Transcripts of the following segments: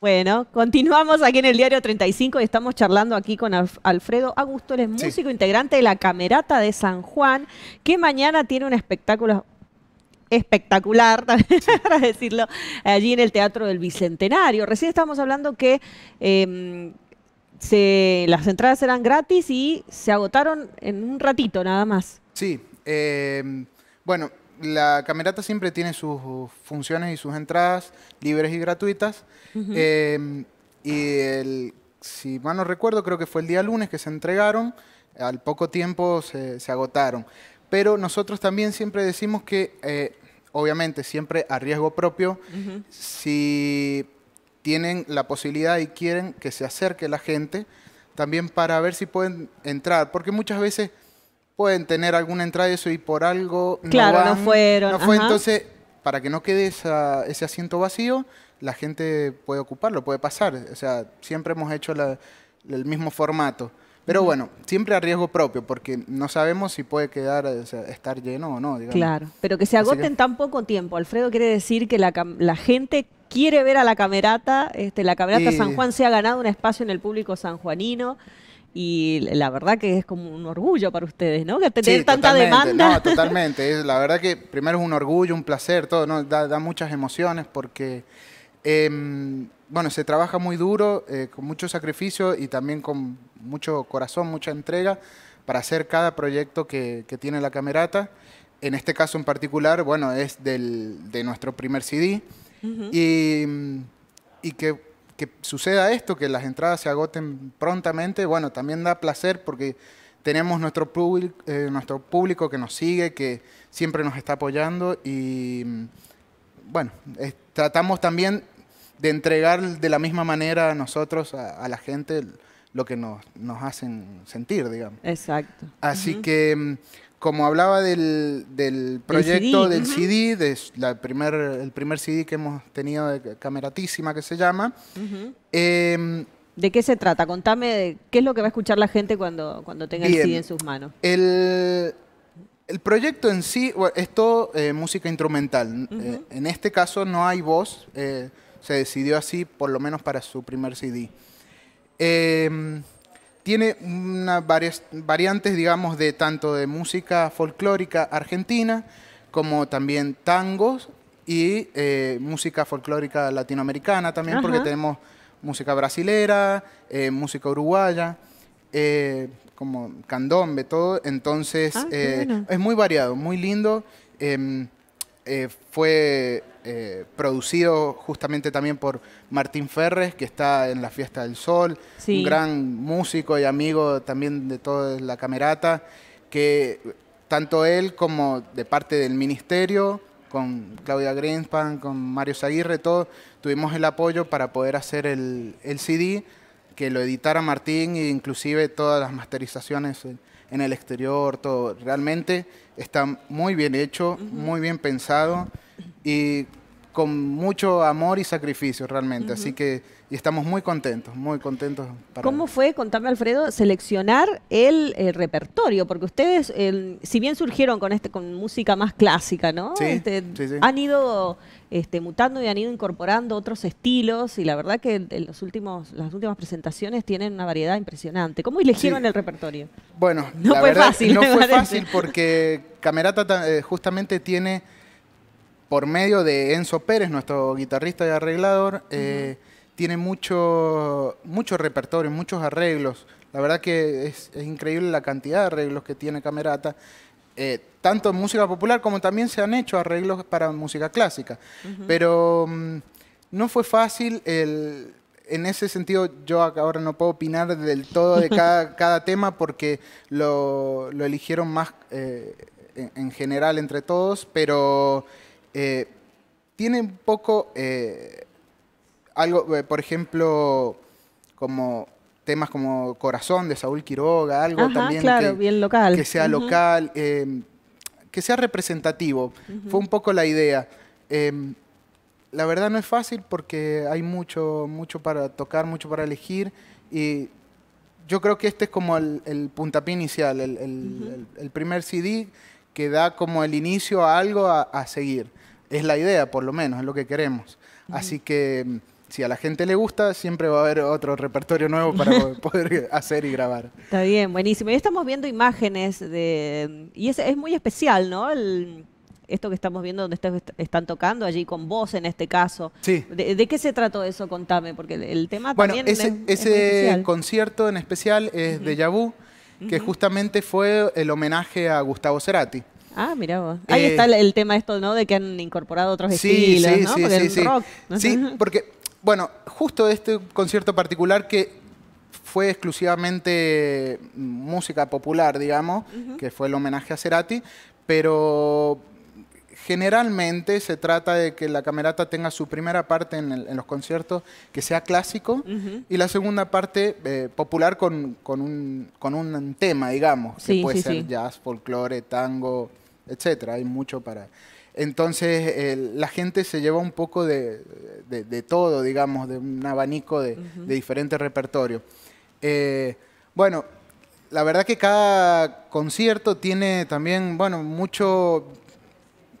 Bueno, continuamos aquí en el Diario 35 y estamos charlando aquí con Alfredo Augusto, él es músico integrante de la Camerata de San Juan, que mañana tiene un espectáculo espectacular, para decirlo, allí en el Teatro del Bicentenario. Recién estábamos hablando que em, se, las entradas eran gratis y se agotaron en un ratito nada más. Sí, em, bueno, la camerata siempre tiene sus funciones y sus entradas libres y gratuitas. Em, y si mal no recuerdo, creo que fue el día lunes que se entregaron. Al poco tiempo se, agotaron. Pero nosotros también siempre decimos que, eh, obviamente, siempre a riesgo propio, si tienen la posibilidad y quieren que se acerque la gente, también para ver si pueden entrar. Porque muchas veces pueden tener alguna entrada y eso y por algo claro, no, fueron. fue, entonces, para que no quede ese asiento vacío, la gente puede ocuparlo, puede pasar. O sea, siempre hemos hecho el mismo formato. Pero bueno, siempre a riesgo propio, porque no sabemos si puede quedar, estar lleno o no. Claro, pero que se agoten tan poco tiempo. Alfredo quiere decir que la, gente quiere ver a la camerata, este, la camerata San Juan se ha ganado un espacio en el público sanjuanino y la verdad que es como un orgullo para ustedes, ¿no? Que tener tanta demanda. No, totalmente. Es, la verdad que primero es un orgullo, un placer, todo, ¿no? Da, muchas emociones porque, em, bueno, se trabaja muy duro, eh, con mucho sacrificio y también con mucho corazón, mucha entrega para hacer cada proyecto que, tiene la camerata. En este caso en particular, bueno, es del, de nuestro primer CD y, y que que suceda esto, que las entradas se agoten prontamente, bueno, también da placer porque tenemos nuestro, eh, nuestro público que nos sigue, que siempre nos está apoyando y mm, bueno, tratamos también de entregar de la misma manera a nosotros, a, la gente, lo que nos, hacen sentir, digamos. Exacto. Así que mm, como hablaba del, proyecto del CD, la primer, el primer CD que hemos tenido de Cameratísima, que se llama. Em, ¿De qué se trata? Contame qué es lo que va a escuchar la gente cuando, cuando tenga el CD en sus manos. El, proyecto en sí es todo eh, música instrumental. Eh, en este caso no hay voz, eh, se decidió así, por lo menos para su primer CD. Em, tiene varias, variantes, digamos, de tanto de música folclórica argentina como también tangos y eh, música folclórica latinoamericana también, porque tenemos música brasilera, eh, música uruguaya, eh, como candombe, todo. Entonces, ah, es muy variado, muy lindo. Em, eh, fue eh, producido justamente también por Martín Ferres, que está en la Fiesta del Sol, un gran músico y amigo también de toda la camerata, que tanto él como de parte del ministerio, con Claudia Greenspan, con Mario Zaguirre, todo, tuvimos el apoyo para poder hacer el, el CD, que lo editara Martín e inclusive todas las masterizaciones eh, en el exterior, todo. Realmente está muy bien hecho, muy bien pensado y con mucho amor y sacrificio realmente. Así que estamos muy contentos, muy contentos. ¿Cómo fue, contame Alfredo, seleccionar el, repertorio? Porque ustedes, si bien surgieron con, este, con música más clásica, ¿no? Este, han ido este, mutando y han ido incorporando otros estilos y la verdad que los últimos, las últimas presentaciones tienen una variedad impresionante. ¿Cómo eligieron el repertorio? Bueno, no fue fácil. No fue fácil porque Camerata eh, justamente tiene por medio de Enzo Pérez, nuestro guitarrista y arreglador, eh, tiene mucho, mucho repertorio, muchos arreglos. La verdad que es, increíble la cantidad de arreglos que tiene Camerata. Eh, tanto en música popular como también se han hecho arreglos para música clásica. Pero mm, no fue fácil en ese sentido yo ahora no puedo opinar del todo de cada, tema porque lo, eligieron más eh, en, en, general entre todos, pero eh, tiene un poco eh, algo, eh, por ejemplo, como temas como Corazón de Saúl Quiroga, algo también que, bien local. que sea local, em, que sea representativo. Fue un poco la idea. Em, la verdad no es fácil porque hay mucho, mucho para tocar, mucho para elegir y yo creo que este es como el, puntapié inicial, el, primer CD que da como el inicio a algo a seguir. Es la idea, por lo menos, es lo que queremos. Así que mm, si a la gente le gusta, siempre va a haber otro repertorio nuevo para poder hacer y grabar. Está bien, buenísimo. Y estamos viendo imágenes de... Y es, es muy especial, ¿no? esto que estamos viendo donde están tocando allí con vos en este caso. Sí. ¿De, qué se trató eso? Contame, porque el, tema también ese, es, ese concierto en especial es de Yabú, que justamente fue el homenaje a Gustavo Cerati. Ah, mira vos. Ahí eh, está el, tema esto, ¿no? De que han incorporado otros estilos, ¿no? Sí, porque rock, sí, porque, bueno, justo este concierto particular que fue exclusivamente música popular, digamos, que fue el homenaje a Cerati, pero generalmente se trata de que la camerata tenga su primera parte en, los conciertos que sea clásico y la segunda parte eh, popular con, con, un, con, un, tema, digamos, que puede ser jazz, folclore, tango, etcétera. Hay mucho para... Entonces eh, la gente se lleva un poco de, todo, digamos, de un abanico de, diferentes repertorios. Eh, bueno, la verdad que cada concierto tiene también, bueno, mucho,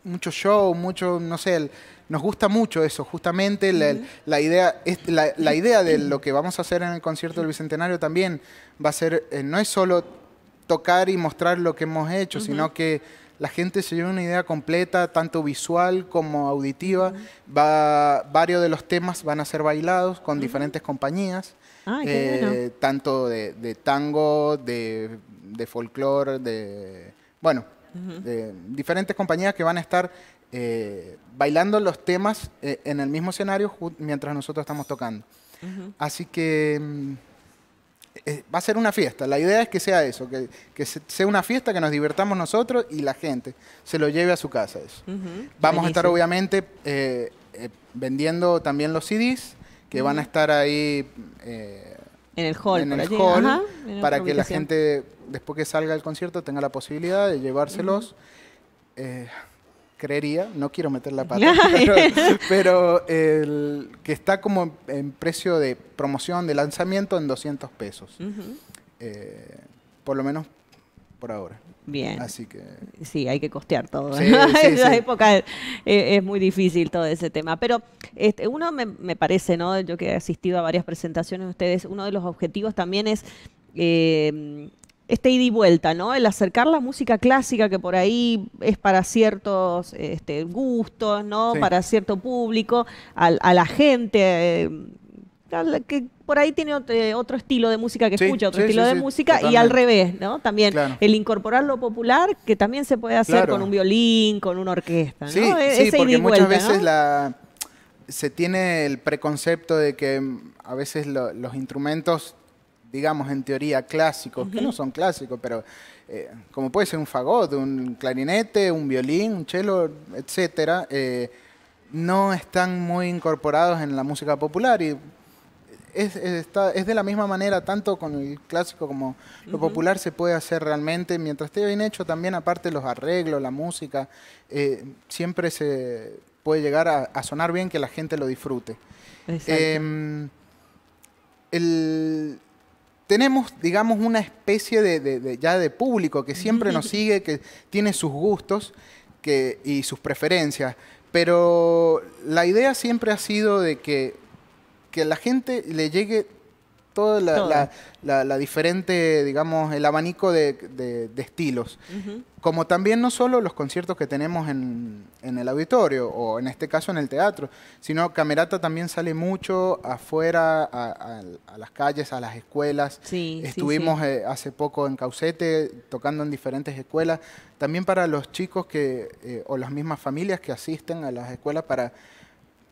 mucho show, mucho, no sé, nos gusta mucho eso, justamente la, idea, la, idea de lo que vamos a hacer en el concierto del Bicentenario también va a ser, eh, no es solo tocar y mostrar lo que hemos hecho, sino que la gente se lleva una idea completa, tanto visual como auditiva. varios de los temas van a ser bailados con diferentes compañías, ah, eh, tanto de, tango, de, folclore, de... Bueno, de diferentes compañías que van a estar eh, bailando los temas eh, en el mismo escenario mientras nosotros estamos tocando. Así que mm, eh, va a ser una fiesta. La idea es que sea eso, que, sea una fiesta, que nos divertamos nosotros y la gente se lo lleve a su casa. Eso. Vamos a estar obviamente eh, eh, vendiendo también los CDs, que van a estar ahí... en el hall, para que la gente, después que salga el concierto, tenga la posibilidad de llevárselos creería, no quiero meter la pata, pero, el que está como en precio de promoción de lanzamiento en 200 pesos. Eh, por lo menos por ahora. Bien. Así que. Sí, hay que costear todo. en esa épocas es, muy difícil todo ese tema. Pero este, uno me, parece, ¿no? Yo que he asistido a varias presentaciones de ustedes, uno de los objetivos también es eh, este ida y vuelta, ¿no? El acercar la música clásica que por ahí es para ciertos este, gustos, ¿no? Para cierto público, a, la gente. Eh, que por ahí tiene eh, otro estilo de música que escucha, otro estilo de música, y al revés, ¿no? También el incorporar lo popular, que también se puede hacer con un violín, con una orquesta, ¿no? Sí, e-, porque muchas veces se tiene el preconcepto de que mm, a veces los instrumentos digamos en teoría, clásicos, que no son clásicos, pero eh, como puede ser un fagot, un clarinete, un violín, un cello, etcétera, eh, no están muy incorporados en la música popular y es, de la misma manera, tanto con el clásico como lo popular se puede hacer realmente, mientras esté bien hecho también, aparte los arreglos, la música, eh, siempre se puede llegar a, a, sonar bien que la gente lo disfrute. Em, el, tenemos, digamos, una especie de, ya de público que siempre nos sigue, que tiene sus gustos que, y sus preferencias. Pero la idea siempre ha sido de que, que la gente le llegue toda la, la, diferente, digamos, el abanico de, estilos. Como también no solo los conciertos que tenemos en, el auditorio o en este caso en el teatro, sino Camerata también sale mucho afuera, a, las calles, a las escuelas. Estuvimos eh, hace poco en Caucete tocando en diferentes escuelas, también para los chicos que, eh, o las mismas familias que asisten a las escuelas para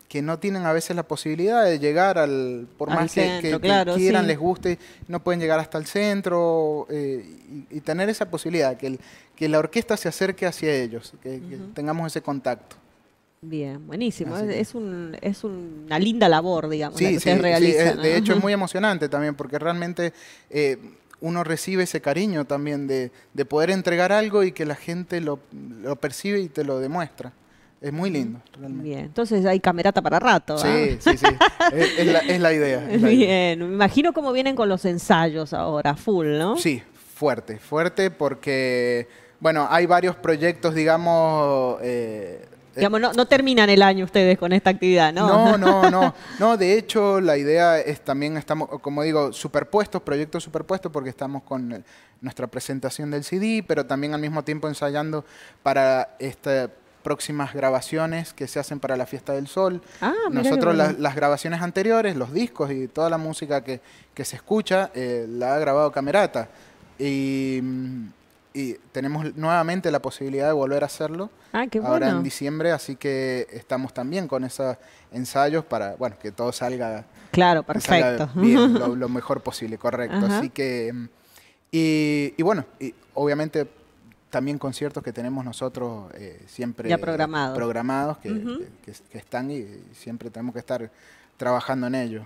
que no tienen a veces la posibilidad de llegar al, por más que, quieran, les guste, no pueden llegar hasta el centro eh, y, tener esa posibilidad, que, que la orquesta se acerque hacia ellos, que, tengamos ese contacto. Bien, buenísimo. Es, un, es una linda labor, digamos, la que eh, De hecho, es muy emocionante también, porque realmente eh, uno recibe ese cariño también de, poder entregar algo y que la gente lo percibe y te lo demuestra. Es muy lindo, realmente. Bien, entonces hay camerata para rato. Sí, ¿ah? sí, sí. es, la, idea. Bien, me imagino cómo vienen con los ensayos ahora, full, ¿no? Sí, fuerte, fuerte porque, bueno, hay varios proyectos, digamos... Eh, eh, digamos, no, terminan el año ustedes con esta actividad, ¿no? No, no, no. No, de hecho, la idea es también, estamos, como digo, superpuestos, proyectos superpuestos, porque estamos con nuestra presentación del CD, pero también al mismo tiempo ensayando para esta próximas grabaciones que se hacen para la Fiesta del Sol. Ah, Nosotros las grabaciones anteriores, los discos y toda la música que, se escucha, eh, la ha grabado Camerata. Mm, y, tenemos nuevamente la posibilidad de volver a hacerlo ah, ahora en diciembre, así que estamos también con esos ensayos para bueno que todo salga, claro, perfecto. lo, mejor posible, correcto. Así que... Mm, y, bueno, y obviamente también conciertos que tenemos nosotros eh, siempre ya programados, que, están y siempre tenemos que estar trabajando en ellos.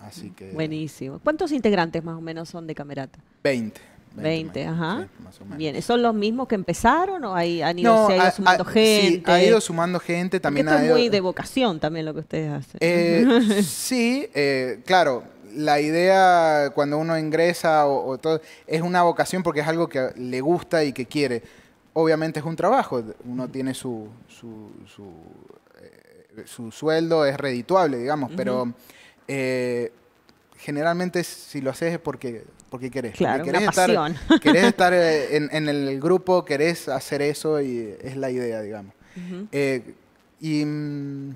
Así que buenísimo. ¿Cuántos integrantes más o menos son de Camerata? Veinte. 20, ajá. Bien, ¿son los mismos que empezaron o hay, han ido, sumando gente? Sí, ha ido sumando gente también. esto es muy de vocación también lo que ustedes hacen. Eh, sí, eh, claro, la idea cuando uno ingresa o, todo, es una vocación porque es algo que le gusta y que quiere. Obviamente es un trabajo, uno tiene su, eh, sueldo, es redituable, digamos, pero eh, generalmente si lo haces es porque, porque querés. Claro, querés, estar, estar eh, en, el grupo, querés hacer eso y es la idea, digamos. y mm,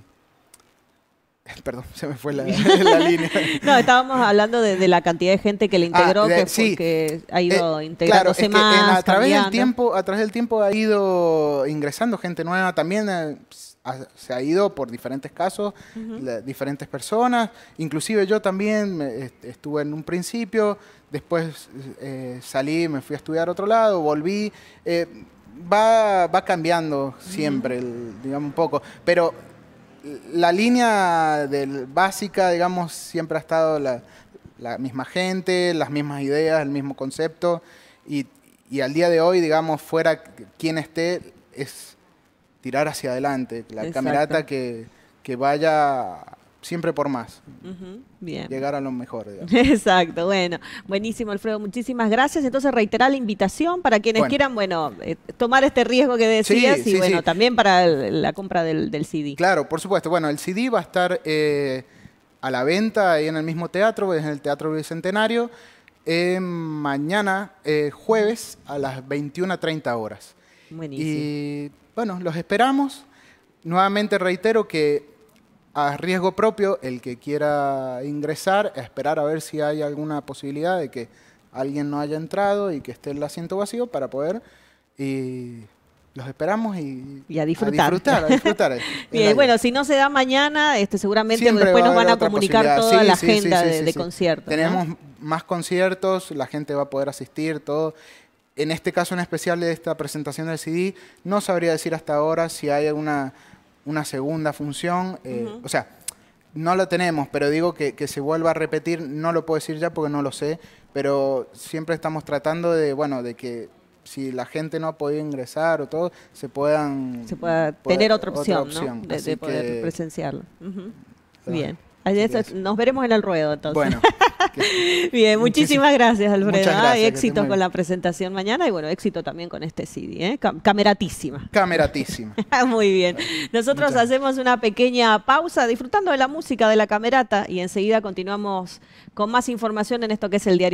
Perdón, se me fue la, línea. no, estábamos hablando de, la cantidad de gente que le ah, integró, que, sí. Eh, que, ha eh, ido integrándose más. a través del tiempo, a través del tiempo ha ido ingresando gente nueva. También eh, se ha ido por diferentes casos, diferentes personas. Inclusive yo también estuve en un principio, después salí, me fui a estudiar a otro lado, volví. Va, cambiando siempre, digamos, un poco. Pero la línea del, básica, digamos, siempre ha estado la, misma gente, las mismas ideas, el mismo concepto. Y, al día de hoy, digamos, fuera quien esté, es tirar hacia adelante. La camarata camerata que, que vaya siempre por más. Llegar a lo mejor. Exacto, bueno. Buenísimo, Alfredo. Muchísimas gracias. Entonces, reiterar la invitación para quienes quieran, bueno, eh, tomar este riesgo que decías y, bueno, también para la compra del, CD. Claro, por supuesto. Bueno, el CD va a estar eh, a la venta ahí en el mismo teatro, en el Teatro Bicentenario, eh, mañana, jueves, a las 21.30 horas. Buenísimo. Y bueno, los esperamos. Nuevamente reitero que a riesgo propio el que quiera ingresar, a esperar a ver si hay alguna posibilidad de que alguien no haya entrado y que esté el asiento vacío para poder y los esperamos y, y a disfrutar. A disfrutar, disfrutar bueno, si no se da mañana, este, seguramente después nos van a comunicar toda la agenda de, conciertos. Tenemos más conciertos, la gente va a poder asistir, todo. En este caso en especial de esta presentación del CD, no sabría decir hasta ahora si hay alguna una segunda función. Eh, o sea, no lo tenemos, pero digo que, se vuelva a repetir, no lo puedo decir ya porque no lo sé, pero siempre estamos tratando de, bueno, de que si la gente no ha podido ingresar o todo, se puedan... Se pueda tener otra opción, ¿no? De, poder presenciarlo. Bien nos veremos en el ruedo entonces. Bueno. Bien, muchísimas gracias Alfredo. y éxito con la presentación mañana y bueno, éxito también con este CD, ¿eh? cameratísima. Cameratísima. Ah, muy bien. Nosotros hacemos una pequeña pausa disfrutando de la música de la camerata y enseguida continuamos con más información en esto que es el diario.